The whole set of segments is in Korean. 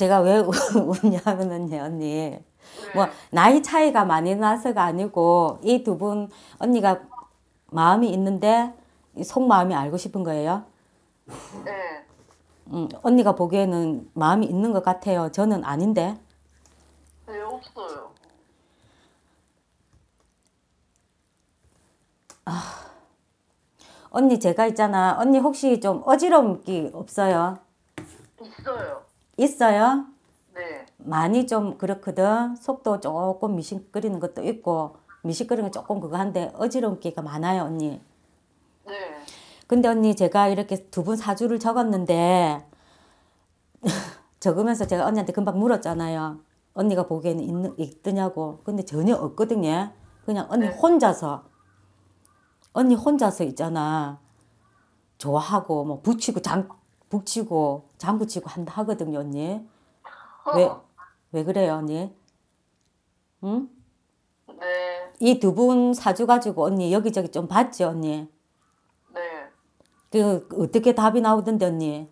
제가 왜 웃냐면은요, 언니. 뭐, 나이 차이가 많이 나서가 아니고, 이 두 분, 언니가 마음이 있는데, 속마음이 알고 싶은 거예요? 네. 음, 언니가 보기에는 마음이 있는 것 같아요. 저는 아닌데. 네, 없어요. 아. 언니 제가 있잖아. 언니 혹시 좀어지러기 없어요? 있어요. 있어요? 네. 많이 좀 그렇거든. 속도 조금 미식거리는 것도 있고 미식거리는 조금 그거 한데 어지러운기가 많아요 언니. 네. 근데 언니 제가 이렇게 두 분 사주를 적었는데 적으면서 제가 언니한테 금방 물었잖아요. 언니가 보기에는 있는, 있더냐고. 근데 전혀 없거든요. 그냥 언니 네. 혼자서 언니 혼자서 있잖아. 좋아하고 뭐 붙이고 장 북치고 장구치고 한다 하거든요, 언니. 어. 왜, 왜 그래요, 언니? 응? 네. 이 두 분 사주 가지고 언니 여기저기 좀 봤지, 언니? 네. 그, 어떻게 답이 나오던데, 언니?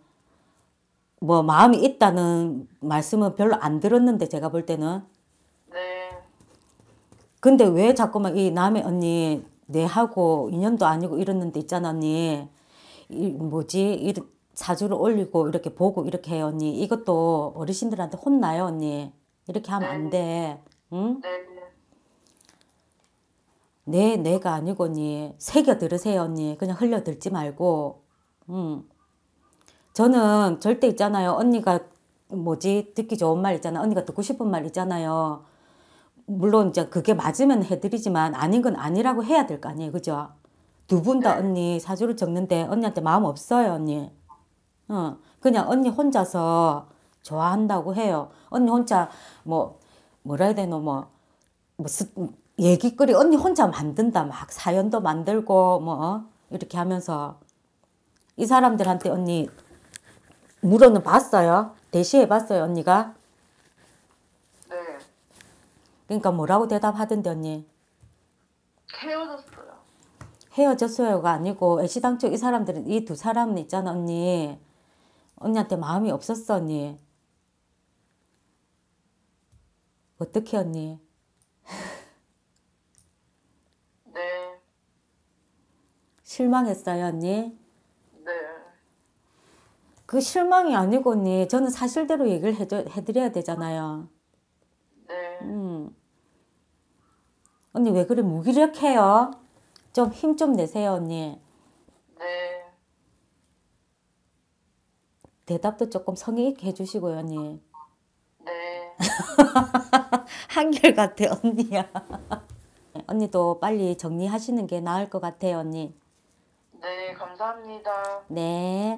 뭐, 마음이 있다는 말씀은 별로 안 들었는데, 제가 볼 때는. 네. 근데 왜 자꾸만 이 남의 언니, 내하고 네 인연도 아니고 이러는데 있잖아, 언니. 이, 뭐지? 이런, 사주를 올리고 이렇게 보고 이렇게 해요 언니 이것도 어르신들한테 혼나요 언니 이렇게 하면 안돼 네. 응? 네. 네 내가 아니고 언니 새겨 들으세요 언니 그냥 흘려 들지 말고 응. 저는 절대 있잖아요 언니가 뭐지 듣기 좋은 말 있잖아 언니가 듣고 싶은 말 있잖아요 물론 이제 그게 맞으면 해드리지만 아닌 건 아니라고 해야 될 거 아니에요 그죠 두 분다 네. 언니 사주를 적는데 언니한테 마음 없어요 언니 어, 그냥 언니 혼자서 좋아한다고 해요. 언니 혼자 뭐 뭐라 해야 되노 뭐, 뭐 스, 얘기거리 언니 혼자 만든다 막 사연도 만들고 뭐 어? 이렇게 하면서 이 사람들한테 언니 물어는 봤어요. 대시해 봤어요 언니가. 네. 그러니까 뭐라고 대답하던데 언니? 헤어졌어요. 헤어졌어요가 아니고 애시당초 이 사람들은 이 두사람 있잖아 언니. 언니한테 마음이 없었어 언니. 어떻게 언니? 네. 실망했어요 언니? 네. 그 실망이 아니고 언니 저는 사실대로 얘기를 해줘, 해드려야 되잖아요. 네. 음. 언니 왜 그래 무기력해요? 좀 힘좀 좀 내세요 언니. 대답도 조금 성의 있게 해주시고요, 언니. 네. 한결같아, 언니야. 언니도 빨리 정리하시는 게 나을 것 같아요, 언니. 네, 감사합니다. 네.